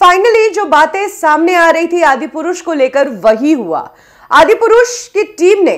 finally जो बातें सामने आ रही थी आदि पुरुष को लेकर वही हुआ आदि पुरुष की टीम ने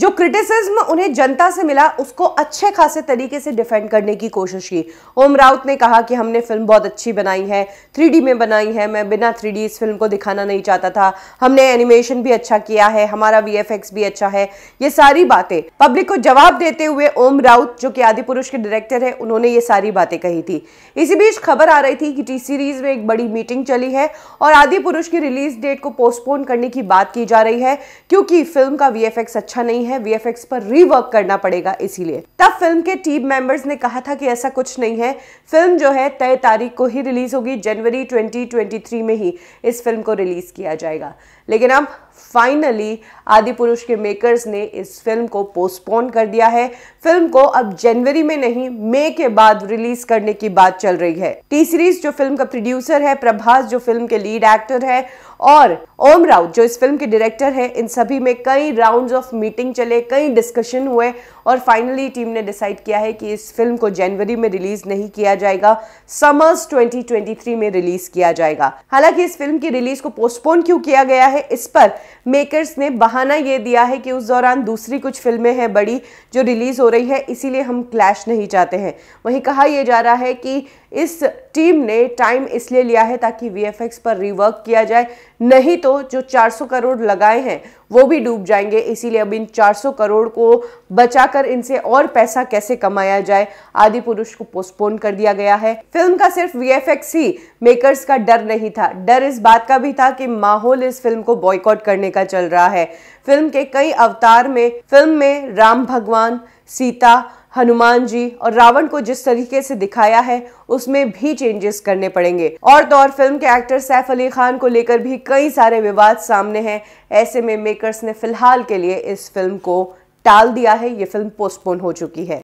जो क्रिटिसिज्म उन्हें जनता से मिला उसको अच्छे खासे तरीके से डिफेंड करने की कोशिश की ओम राउत ने कहा कि हमने फिल्म बहुत अच्छी बनाई है थ्री में बनाई है मैं बिना थ्री इस फिल्म को दिखाना नहीं चाहता था हमने एनिमेशन भी अच्छा किया है हमारा वी भी अच्छा है ये सारी बातें पब्लिक को जवाब देते हुए ओम राउत जो कि आदि पुरुष के डायरेक्टर है उन्होंने ये सारी बातें कही थी इसी बीच खबर आ रही थी कि टी सीरीज में एक बड़ी मीटिंग चली है और आदि पुरुष की रिलीज डेट को पोस्टपोन करने की बात की जा रही है क्योंकि फिल्म का वी अच्छा नहीं नहीं है वी पर रीवर्क करना पड़ेगा इसीलिए तब फिल्म के टीम मेंबर्स ने कहा था कि ऐसा कुछ नहीं है फिल्म जो है तय तारीख को ही रिलीज होगी जनवरी 2023 में ही इस फिल्म को रिलीज किया जाएगा लेकिन अब फाइनली आदि पुरुष के मेकर्स ने इस फिल्म को पोस्टपोन कर दिया है फिल्म को अब जनवरी में नहीं मई के बाद रिलीज करने की बात चल रही है टी सीरीज जो फिल्म का प्रोड्यूसर है प्रभास जो फिल्म के लीड एक्टर है और ओम राउत जो इस फिल्म के डायरेक्टर है इन सभी में कई राउंड्स ऑफ मीटिंग चले कई डिस्कशन हुए और फाइनली टीम ने डिसाइड किया है कि इस फिल्म को जनवरी में रिलीज नहीं किया जाएगा समर्स 2023 में रिलीज किया जाएगा हालांकि इस फिल्म की रिलीज को पोस्टपोन क्यों किया गया है इस पर मेकर्स ने बहाना यह दिया है कि उस दौरान दूसरी कुछ फिल्में हैं बड़ी जो रिलीज हो रही है इसीलिए हम क्लैश नहीं चाहते हैं वहीं कहा यह जा रहा है कि इस टीम ने टाइम इसलिए लिया है ताकि वी पर रिवर्क किया जाए नहीं तो जो 400 करोड़ लगाए हैं वो भी डूब जाएंगे इसीलिए अब इन 400 करोड़ को बचाकर इनसे और पैसा कैसे कमाया जाए आदि पुरुष को पोस्टपोन कर दिया गया है फिल्म का सिर्फ वीएफएक्स ही मेकर्स का डर नहीं था डर इस बात का भी था कि माहौल इस फिल्म को बॉयकॉट करने का चल रहा है फिल्म के कई अवतार में फिल्म में राम भगवान सीता हनुमान जी और रावण को जिस तरीके से दिखाया है उसमें भी चेंजेस करने पड़ेंगे और तो और फिल्म के एक्टर सैफ अली खान को लेकर भी कई सारे विवाद सामने हैं ऐसे में मेकर्स ने फिलहाल के लिए इस फिल्म को टाल दिया है ये फिल्म पोस्टपोन हो चुकी है